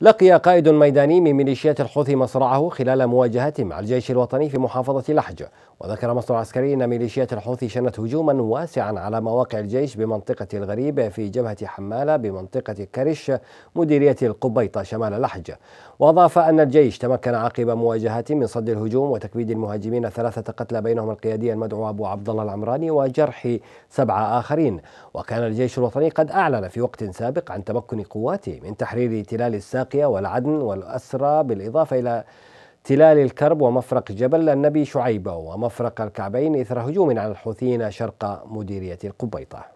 لقي قائد ميداني من ميليشيات الحوثي مصرعه خلال مواجهته مع الجيش الوطني في محافظة لحج وذكر مصدر عسكري أن ميليشيات الحوثي شنت هجوما واسعا على مواقع الجيش بمنطقة الغريب في جبهة حمالة بمنطقة كرش مديرية القبيطة شمال لحج وأضاف أن الجيش تمكن عقب مواجهته من صد الهجوم وتكبيد المهاجمين ثلاثة قتلى بينهم القيادي المدعو أبو عبد الله العمراني وجرح سبعة آخرين وكان الجيش الوطني قد أعلن في وقت سابق عن تمكن قواته من تحرير تلال الساق واللاقية والعدن والأسرى بالإضافة إلى تلال الكرب ومفرق جبل النبي شعيبة ومفرق الكعبين إثر هجوم على الحوثيين شرق مديرية القبيطة